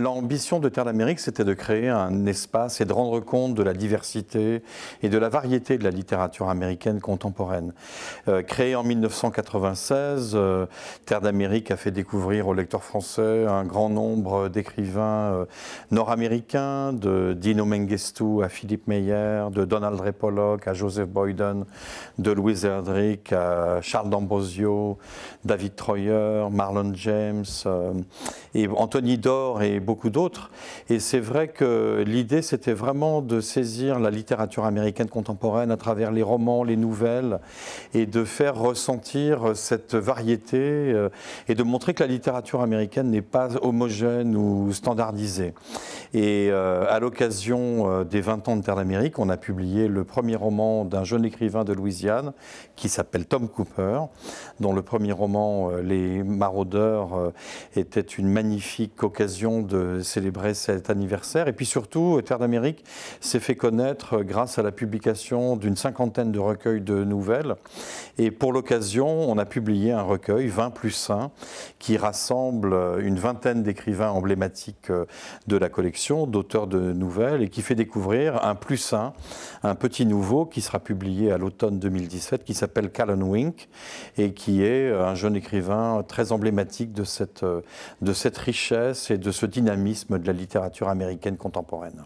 L'ambition de Terre d'Amérique, c'était de créer un espace et de rendre compte de la diversité et de la variété de la littérature américaine contemporaine. Euh, créée en 1996, euh, Terre d'Amérique a fait découvrir aux lecteurs français un grand nombre d'écrivains euh, nord-américains, de Dino Mengestu à Philippe Meyer, de Donald Ray à Joseph Boyden, de Louise Erdrich à Charles D'Ambrosio, David Troyer, Marlon James et Anthony Dore et beaucoup d'autres. Et c'est vrai que l'idée, c'était vraiment de saisir la littérature américaine contemporaine à travers les romans, les nouvelles, et de faire ressentir cette variété euh, et de montrer que la littérature américaine n'est pas homogène ou standardisée. Et euh, à l'occasion euh, des 20 ans de Terre d'Amérique, on a publié le premier roman d'un jeune écrivain de Louisiane qui s'appelle Tom Cooper, dont le premier roman, Les Maraudeurs, était une magnifique occasion de célébrer cet anniversaire. Et puis surtout, Terre d'Amérique s'est fait connaître grâce à la publication d'une cinquantaine de recueils de nouvelles. Et pour l'occasion, on a publié un recueil, 20 plus 1, qui rassemble une vingtaine d'écrivains emblématiques euh, de la collection, d'auteurs de nouvelles, et qui fait découvrir un plus 1, un petit nouveau qui sera publié à l'automne 2017, qui s'appelle Callan Wink, et qui est euh, un jeune écrivain très emblématique de cette, euh, de cette richesse et de ce type dynamisme de la littérature américaine contemporaine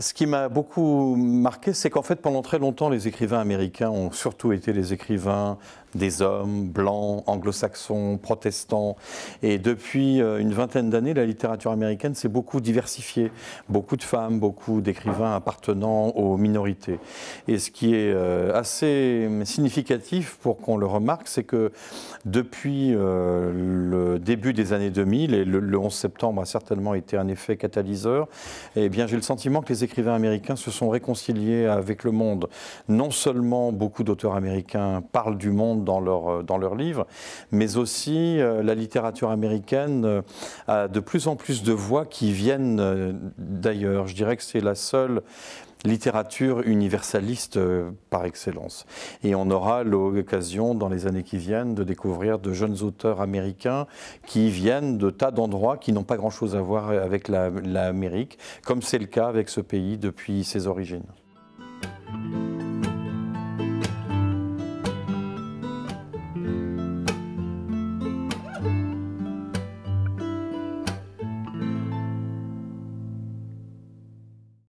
ce qui m'a beaucoup marqué, c'est qu'en fait, pendant très longtemps, les écrivains américains ont surtout été les écrivains des hommes, blancs, anglo-saxons, protestants. Et depuis euh, une vingtaine d'années, la littérature américaine s'est beaucoup diversifiée. Beaucoup de femmes, beaucoup d'écrivains appartenant aux minorités. Et ce qui est euh, assez significatif pour qu'on le remarque, c'est que depuis euh, le début des années 2000, et le 11 septembre a certainement été un effet catalyseur, et eh bien, j'ai le sentiment que les écrivains américains se sont réconciliés avec le monde. Non seulement beaucoup d'auteurs américains parlent du monde dans leurs euh, dans livres, mais aussi euh, la littérature américaine euh, a de plus en plus de voix qui viennent d'ailleurs. Je dirais que c'est la seule littérature universaliste euh, par excellence. Et on aura l'occasion, dans les années qui viennent, de découvrir de jeunes auteurs américains qui viennent de tas d'endroits qui n'ont pas grand-chose à voir avec l'Amérique, comme c'est le cas avec ce pays depuis ses origines.